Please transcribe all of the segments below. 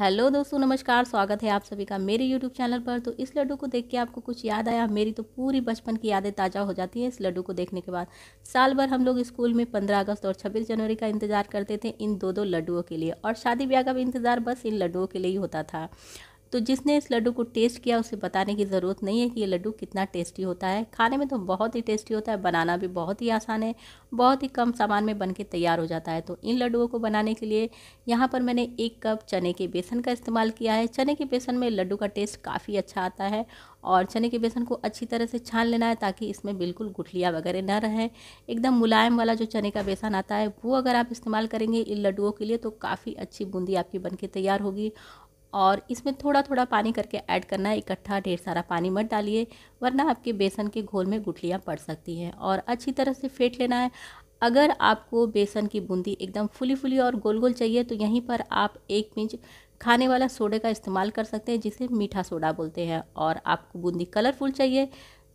hello दोस्तों नमस्कार स्वागत है आप सभी का मेरे यूट्यूब चैनल पर तो इस लड्डू को देख के आपको कुछ याद आया मेरी तो पूरी बचपन की यादें ताज़ा हो जाती हैं इस लड्डू को देखने के बाद साल भर हम लोग स्कूल में 15 अगस्त और 26 जनवरी का इंतज़ार करते थे इन दो दो लड्डुओं के लिए और शादी ब्याह का भी इंतज़ार बस इन लड्डुओं के लिए ही होता था तो जिसने इस लड्डू को टेस्ट किया उसे बताने की ज़रूरत नहीं है कि ये लड्डू कितना टेस्टी होता है खाने में तो बहुत ही टेस्टी होता है बनाना भी बहुत ही आसान है बहुत ही कम सामान में बन के तैयार हो जाता है तो इन लड्डुओं को बनाने के लिए यहाँ पर मैंने एक कप चने के बेसन का इस्तेमाल किया है चने के बेसन में लड्डू का टेस्ट काफ़ी अच्छा आता है और चने के बेसन को अच्छी तरह से छान लेना है ताकि इसमें बिल्कुल गुठलियाँ वगैरह ना रहें एकदम मुलायम वाला जो चने का बेसन आता है वो अगर आप इस्तेमाल करेंगे इन लड्डुओं के लिए तो काफ़ी अच्छी बूंदी आपकी बन के तैयार होगी और इसमें थोड़ा थोड़ा पानी करके ऐड करना है इकट्ठा ढेर सारा पानी मत डालिए वरना आपके बेसन के घोल में गुठलियाँ पड़ सकती हैं और अच्छी तरह से फेंट लेना है अगर आपको बेसन की बूंदी एकदम फुली फुली और गोल गोल चाहिए तो यहीं पर आप एक पिंच खाने वाला सोडे का इस्तेमाल कर सकते हैं जिसे मीठा सोडा बोलते हैं और आपको बूंदी कलरफुल चाहिए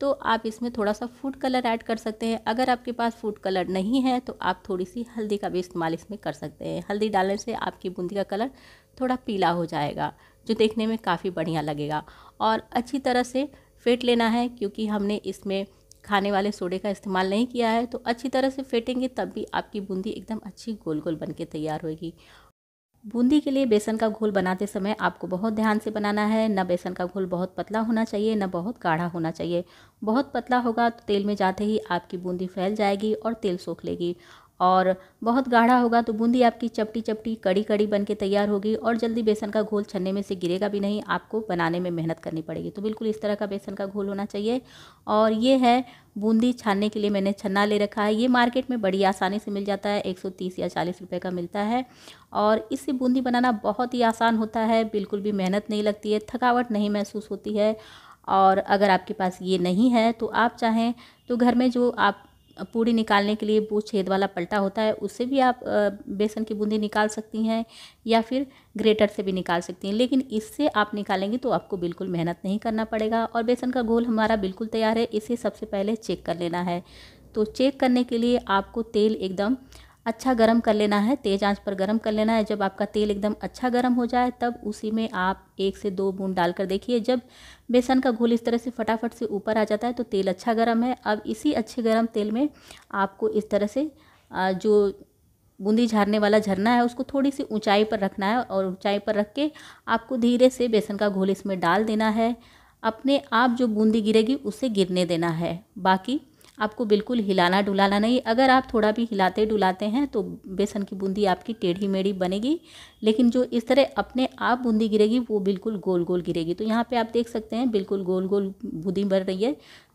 तो आप इसमें थोड़ा सा फूड कलर ऐड कर सकते हैं अगर आपके पास फूड कलर नहीं है तो आप थोड़ी सी हल्दी का भी इस्तेमाल इसमें कर सकते हैं हल्दी डालने से आपकी बूंदी का कलर थोड़ा पीला हो जाएगा जो देखने में काफ़ी बढ़िया लगेगा और अच्छी तरह से फेंट लेना है क्योंकि हमने इसमें खाने वाले सोडे का इस्तेमाल नहीं किया है तो अच्छी तरह से फेंटेंगे तब भी आपकी बूंदी एकदम अच्छी गोल गोल बन के तैयार होगी बूंदी के लिए बेसन का घोल बनाते समय आपको बहुत ध्यान से बनाना है ना बेसन का घोल बहुत पतला होना चाहिए ना बहुत गाढ़ा होना चाहिए बहुत पतला होगा तो तेल में जाते ही आपकी बूंदी फैल जाएगी और तेल सोख लेगी और बहुत गाढ़ा होगा तो बूंदी आपकी चपटी चपटी कड़ी कड़ी बन के तैयार होगी और जल्दी बेसन का घोल छन्ने में से गिरेगा भी नहीं आपको बनाने में मेहनत करनी पड़ेगी तो बिल्कुल इस तरह का बेसन का घोल होना चाहिए और ये है बूंदी छानने के लिए मैंने छन्ना ले रखा है ये मार्केट में बड़ी आसानी से मिल जाता है एक या चालीस रुपये का मिलता है और इससे बूंदी बनाना बहुत ही आसान होता है बिल्कुल भी मेहनत नहीं लगती है थकावट नहीं महसूस होती है और अगर आपके पास ये नहीं है तो आप चाहें तो घर में जो आप पूड़ी निकालने के लिए वो छेद वाला पलटा होता है उससे भी आप बेसन की बूंदी निकाल सकती हैं या फिर ग्रेटर से भी निकाल सकती हैं लेकिन इससे आप निकालेंगी तो आपको बिल्कुल मेहनत नहीं करना पड़ेगा और बेसन का घोल हमारा बिल्कुल तैयार है इसे सबसे पहले चेक कर लेना है तो चेक करने के लिए आपको तेल एकदम अच्छा गरम कर लेना है तेज़ आंच पर गरम कर लेना है जब आपका तेल एकदम अच्छा गरम हो जाए तब उसी में आप एक से दो बूंद डालकर देखिए जब बेसन का घोल इस तरह से फटाफट से ऊपर आ जाता है तो तेल अच्छा गरम है अब इसी अच्छे गरम तेल में आपको इस तरह से जो बूंदी झारने वाला झरना है उसको थोड़ी सी ऊँचाई पर रखना है और ऊँचाई पर रख के आपको धीरे से बेसन का घोल इसमें डाल देना है अपने आप जो बूंदी गिरेगी उसे गिरने देना है बाकी आपको बिल्कुल हिलाना डुलाना नहीं अगर आप थोड़ा भी हिलाते डुलाते हैं तो बेसन की बूंदी आपकी टेढ़ी मेढ़ी बनेगी लेकिन जो इस तरह अपने आप बूंदी गिरेगी वो बिल्कुल गोल गोल गिरेगी तो यहाँ पे आप देख सकते हैं बिल्कुल गोल गोल बूंदी बन रही है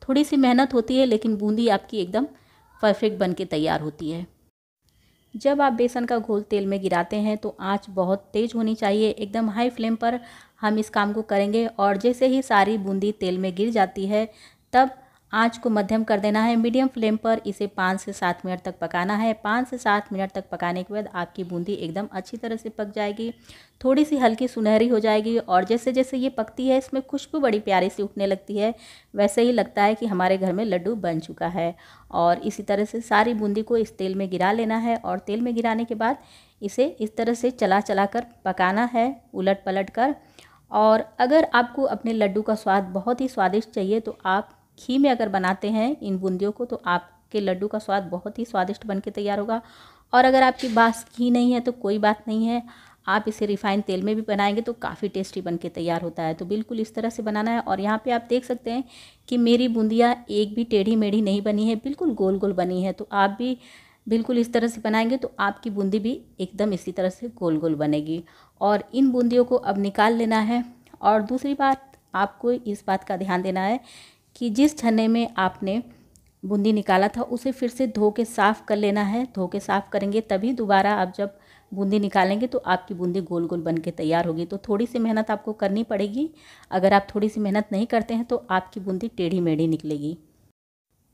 थोड़ी सी मेहनत होती है लेकिन बूंदी आपकी एकदम परफेक्ट बन के तैयार होती है जब आप बेसन का घोल तेल में गिराते हैं तो आँच बहुत तेज़ होनी चाहिए एकदम हाई फ्लेम पर हम इस काम को करेंगे और जैसे ही सारी बूंदी तेल में गिर जाती है तब आंच को मध्यम कर देना है मीडियम फ्लेम पर इसे पाँच से सात मिनट तक पकाना है पाँच से सात मिनट तक पकाने के बाद आपकी बूंदी एकदम अच्छी तरह से पक जाएगी थोड़ी सी हल्की सुनहरी हो जाएगी और जैसे जैसे ये पकती है इसमें खुशबू बड़ी प्यारी सी उठने लगती है वैसे ही लगता है कि हमारे घर में लड्डू बन चुका है और इसी तरह से सारी बूंदी को इस तेल में गिरा लेना है और तेल में गिराने के बाद इसे इस तरह से चला चला कर पकाना है उलट पलट कर और अगर आपको अपने लड्डू का स्वाद बहुत ही स्वादिष्ट चाहिए तो आप घी में अगर बनाते हैं इन बूंदियों को तो आपके लड्डू का स्वाद बहुत ही स्वादिष्ट बन के तैयार होगा और अगर आपके पास घी नहीं है तो कोई बात नहीं है आप इसे रिफाइंड तेल में भी बनाएंगे तो काफ़ी टेस्टी बन के तैयार होता है तो बिल्कुल इस तरह से बनाना है और यहाँ पे आप देख सकते हैं कि मेरी बूंदियाँ एक भी टेढ़ी मेढ़ी नहीं बनी है बिल्कुल गोल गोल बनी है तो आप भी बिल्कुल इस तरह से बनाएंगे तो आपकी बूंदी भी एकदम इसी तरह से गोल गोल बनेगी और इन बूंदियों को अब निकाल लेना है और दूसरी बात आपको इस बात का ध्यान देना है कि जिस छन्ने में आपने बूंदी निकाला था उसे फिर से धो के साफ़ कर लेना है धो के साफ़ करेंगे तभी दोबारा आप जब बूंदी निकालेंगे तो आपकी बूंदी गोल गोल बन के तैयार होगी तो थोड़ी सी मेहनत आपको करनी पड़ेगी अगर आप थोड़ी सी मेहनत नहीं करते हैं तो आपकी बूंदी टेढ़ी मेढ़ी निकलेगी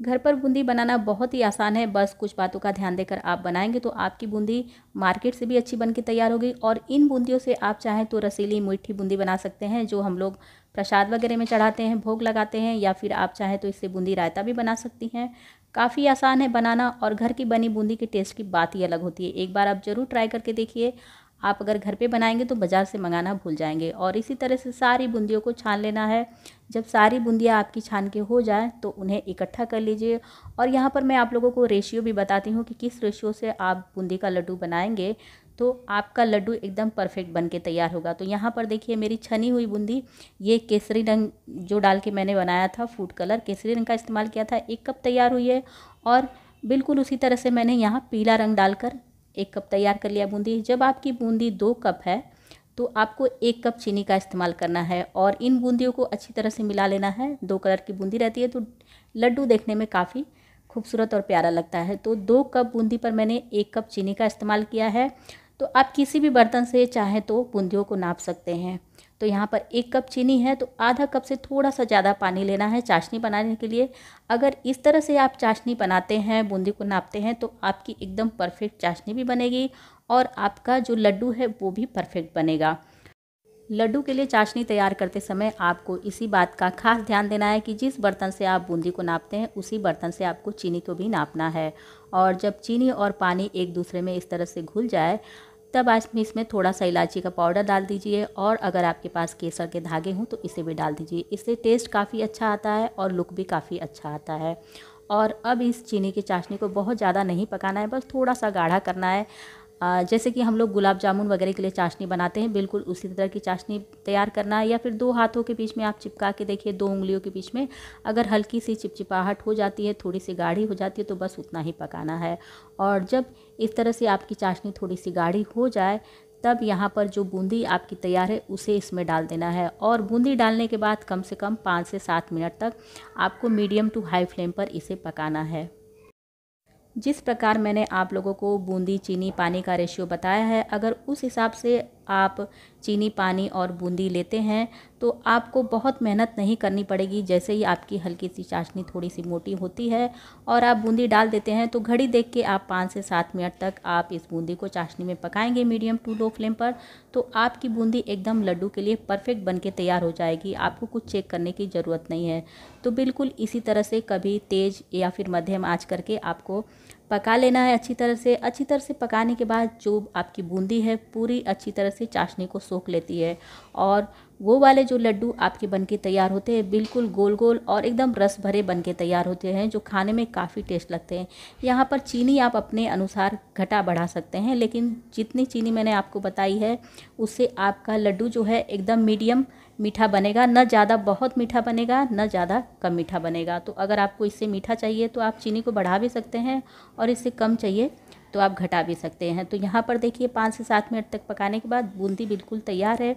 घर पर बूंदी बनाना बहुत ही आसान है बस कुछ बातों का ध्यान देकर आप बनाएंगे तो आपकी बूंदी मार्केट से भी अच्छी बन के तैयार होगी और इन बूंदियों से आप चाहें तो रसीली मीठी बूंदी बना सकते हैं जो हम लोग प्रसाद वगैरह में चढ़ाते हैं भोग लगाते हैं या फिर आप चाहें तो इससे बूंदी रायता भी बना सकती हैं काफ़ी आसान है बनाना और घर की बनी बूंदी के टेस्ट की बात ही अलग होती है एक बार आप ज़रूर ट्राई करके देखिए आप अगर घर पे बनाएंगे तो बाज़ार से मंगाना भूल जाएंगे और इसी तरह से सारी बूंदियों को छान लेना है जब सारी बूंदियाँ आपकी छान के हो जाए तो उन्हें इकट्ठा कर लीजिए और यहाँ पर मैं आप लोगों को रेशियो भी बताती हूँ कि किस रेशियो से आप बूंदी का लड्डू बनाएंगे तो आपका लड्डू एकदम परफेक्ट बन के तैयार होगा तो यहाँ पर देखिए मेरी छनी हुई बूंदी ये केसरी रंग जो डाल के मैंने बनाया था फूड कलर केसरी रंग का इस्तेमाल किया था एक कप तैयार हुई है और बिल्कुल उसी तरह से मैंने यहाँ पीला रंग डालकर एक कप तैयार कर लिया बूंदी जब आपकी बूंदी दो कप है तो आपको एक कप चीनी का इस्तेमाल करना है और इन बूंदियों को अच्छी तरह से मिला लेना है दो कलर की बूंदी रहती है तो लड्डू देखने में काफ़ी खूबसूरत और प्यारा लगता है तो दो कप बूंदी पर मैंने एक कप चीनी का इस्तेमाल किया है तो आप किसी भी बर्तन से चाहें तो बूंदियों को नाप सकते हैं तो यहाँ पर एक कप चीनी है तो आधा कप से थोड़ा सा ज़्यादा पानी लेना है चाशनी बनाने के लिए अगर इस तरह से आप चाशनी बनाते हैं बूंदी को नापते हैं तो आपकी एकदम परफेक्ट चाशनी भी बनेगी और आपका जो लड्डू है वो भी परफेक्ट बनेगा लड्डू के लिए चाशनी तैयार करते समय आपको इसी बात का खास ध्यान देना है कि जिस बर्तन से आप बूंदी को नापते हैं उसी बर्तन से आपको चीनी को भी नापना है और जब चीनी और पानी एक दूसरे में इस तरह से घुल जाए तब आज इसमें थोड़ा सा इलायची का पाउडर डाल दीजिए और अगर आपके पास केसर के धागे हों तो इसे भी डाल दीजिए इससे टेस्ट काफ़ी अच्छा आता है और लुक भी काफ़ी अच्छा आता है और अब इस चीनी की चाशनी को बहुत ज़्यादा नहीं पकाना है बस थोड़ा सा गाढ़ा करना है जैसे कि हम लोग गुलाब जामुन वगैरह के लिए चाशनी बनाते हैं बिल्कुल उसी तरह की चाशनी तैयार करना है या फिर दो हाथों के बीच में आप चिपका के देखिए दो उंगलियों के बीच में अगर हल्की सी चिपचिपाहट हो जाती है थोड़ी सी गाढ़ी हो जाती है तो बस उतना ही पकाना है और जब इस तरह से आपकी चाशनी थोड़ी सी गाढ़ी हो जाए तब यहाँ पर जो बूंदी आपकी तैयार है उसे इसमें डाल देना है और बूंदी डालने के बाद कम से कम पाँच से सात मिनट तक आपको मीडियम टू हाई फ्लेम पर इसे पकाना है जिस प्रकार मैंने आप लोगों को बूंदी चीनी पानी का रेशियो बताया है अगर उस हिसाब से आप चीनी पानी और बूंदी लेते हैं तो आपको बहुत मेहनत नहीं करनी पड़ेगी जैसे ही आपकी हल्की सी चाशनी थोड़ी सी मोटी होती है और आप बूंदी डाल देते हैं तो घड़ी देख के आप पाँच से सात मिनट तक आप इस बूंदी को चाशनी में पकाएंगे मीडियम टू लो फ्लेम पर तो आपकी बूंदी एकदम लड्डू के लिए परफेक्ट बन के तैयार हो जाएगी आपको कुछ चेक करने की ज़रूरत नहीं है तो बिल्कुल इसी तरह से कभी तेज़ या फिर मध्यम आँच करके आपको पका लेना है अच्छी तरह से अच्छी तरह से पकाने के बाद जो आपकी बूंदी है पूरी अच्छी तरह से चाशनी को सोख लेती है और वो वाले जो लड्डू आपके बन के तैयार होते हैं बिल्कुल गोल गोल और एकदम रस भरे बन के तैयार होते हैं जो खाने में काफ़ी टेस्ट लगते हैं यहाँ पर चीनी आप अपने अनुसार घटा बढ़ा सकते हैं लेकिन जितनी चीनी मैंने आपको बताई है उससे आपका लड्डू जो है एकदम मीडियम मीठा बनेगा ना ज़्यादा बहुत मीठा बनेगा न ज़्यादा कम मीठा बनेगा तो अगर आपको इससे मीठा चाहिए तो आप चीनी को बढ़ा भी सकते हैं और इससे कम चाहिए तो आप घटा भी सकते हैं तो यहाँ पर देखिए पाँच से सात मिनट तक पकाने के बाद बूंदी बिल्कुल तैयार है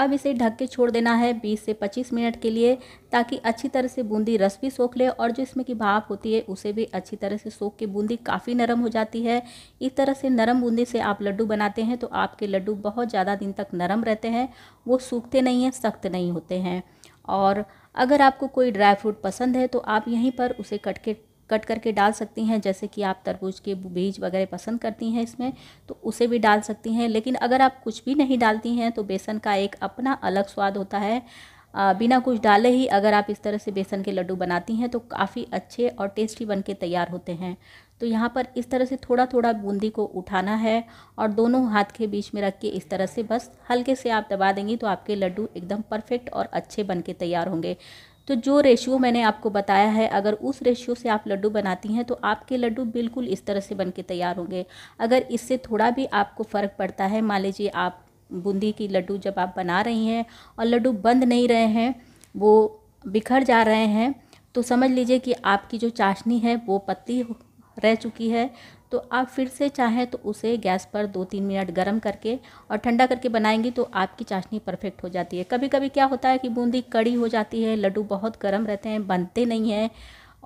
अब इसे ढक के छोड़ देना है 20 से 25 मिनट के लिए ताकि अच्छी तरह से बूंदी रस भी सोख ले और जो इसमें की भाप होती है उसे भी अच्छी तरह से सोख के बूंदी काफ़ी नरम हो जाती है इस तरह से नरम बूंदी से आप लड्डू बनाते हैं तो आपके लड्डू बहुत ज़्यादा दिन तक नरम रहते हैं वो सूखते नहीं हैं सख्त नहीं होते हैं और अगर आपको कोई ड्राई फ्रूट पसंद है तो आप यहीं पर उसे कट के कट करके डाल सकती हैं जैसे कि आप तरबूज के बीज वगैरह पसंद करती हैं इसमें तो उसे भी डाल सकती हैं लेकिन अगर आप कुछ भी नहीं डालती हैं तो बेसन का एक अपना अलग स्वाद होता है बिना कुछ डाले ही अगर आप इस तरह से बेसन के लड्डू बनाती हैं तो काफ़ी अच्छे और टेस्टी बन के तैयार होते हैं तो यहाँ पर इस तरह से थोड़ा थोड़ा बूंदी को उठाना है और दोनों हाथ के बीच में रख के इस तरह से बस हल्के से आप दबा देंगी तो आपके लड्डू एकदम परफेक्ट और अच्छे बन के तैयार होंगे तो जो रेशियो मैंने आपको बताया है अगर उस रेशियो से आप लड्डू बनाती हैं तो आपके लड्डू बिल्कुल इस तरह से बनके तैयार होंगे अगर इससे थोड़ा भी आपको फ़र्क पड़ता है मान लीजिए आप बूंदी की लड्डू जब आप बना रही हैं और लड्डू बंद नहीं रहे हैं वो बिखर जा रहे हैं तो समझ लीजिए कि आपकी जो चाशनी है वो पतली रह चुकी है तो आप फिर से चाहें तो उसे गैस पर दो तीन मिनट गर्म करके और ठंडा करके बनाएंगी तो आपकी चाशनी परफेक्ट हो जाती है कभी कभी क्या होता है कि बूंदी कड़ी हो जाती है लड्डू बहुत गर्म रहते हैं बनते नहीं हैं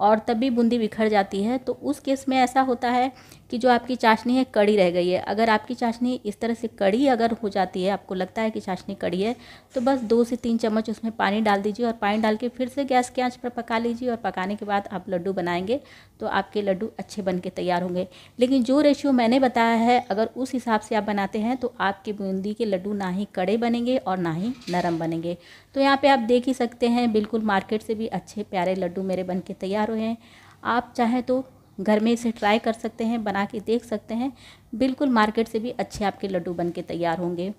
और तब भी बूंदी बिखर जाती है तो उस केस में ऐसा होता है कि जो आपकी चाशनी है कड़ी रह गई है अगर आपकी चाशनी इस तरह से कड़ी अगर हो जाती है आपको लगता है कि चाशनी कड़ी है तो बस दो से तीन चम्मच उसमें पानी डाल दीजिए और पानी डाल के फिर से गैस के आंच पर पका लीजिए और पकाने के बाद आप लड्डू बनाएंगे तो आपके लड्डू अच्छे बन के तैयार होंगे लेकिन जो रेशियो मैंने बताया है अगर उस हिसाब से आप बनाते हैं तो आपके बूंदी के लड्डू ना ही कड़े बनेंगे और ना ही नरम बनेंगे तो यहाँ पर आप देख ही सकते हैं बिल्कुल मार्केट से भी अच्छे प्यारे लड्डू मेरे बन के तैयार हुए हैं आप चाहें तो घर में इसे ट्राई कर सकते हैं बना के देख सकते हैं बिल्कुल मार्केट से भी अच्छे आपके लड्डू बन के तैयार होंगे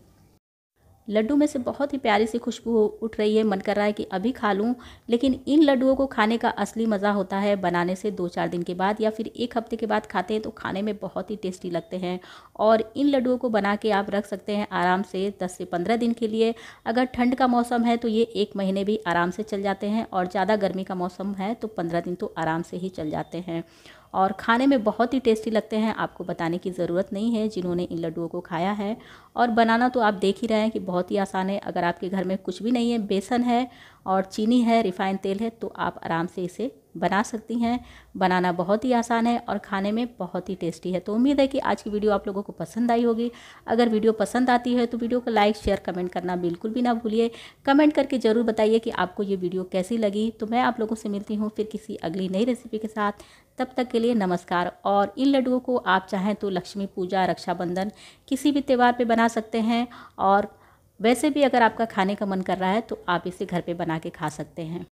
लड्डू में से बहुत ही प्यारी सी खुशबू उठ रही है मन कर रहा है कि अभी खा लूँ लेकिन इन लड्डुओं को खाने का असली मज़ा होता है बनाने से दो चार दिन के बाद या फिर एक हफ्ते के बाद खाते हैं तो खाने में बहुत ही टेस्टी लगते हैं और इन लड्डुओं को बना के आप रख सकते हैं आराम से दस से पंद्रह दिन के लिए अगर ठंड का मौसम है तो ये एक महीने भी आराम से चल जाते हैं और ज़्यादा गर्मी का मौसम है तो पंद्रह दिन तो आराम से ही चल जाते हैं और खाने में बहुत ही टेस्टी लगते हैं आपको बताने की ज़रूरत नहीं है जिन्होंने इन लड्डुओं को खाया है और बनाना तो आप देख ही रहे हैं कि बहुत ही आसान है अगर आपके घर में कुछ भी नहीं है बेसन है और चीनी है रिफाइंड तेल है तो आप आराम से इसे बना सकती हैं बनाना बहुत ही आसान है और खाने में बहुत ही टेस्टी है तो उम्मीद है कि आज की वीडियो आप लोगों को पसंद आई होगी अगर वीडियो पसंद आती है तो वीडियो को लाइक शेयर कमेंट करना बिल्कुल भी ना भूलिए कमेंट करके ज़रूर बताइए कि आपको ये वीडियो कैसी लगी तो मैं आप लोगों से मिलती हूँ फिर किसी अगली नई रेसिपी के साथ तब तक के लिए नमस्कार और इन लड्डुओं को आप चाहें तो लक्ष्मी पूजा रक्षाबंधन किसी भी त्यौहार पर बना सकते हैं और वैसे भी अगर आपका खाने का मन कर रहा है तो आप इसे घर पर बना के खा सकते हैं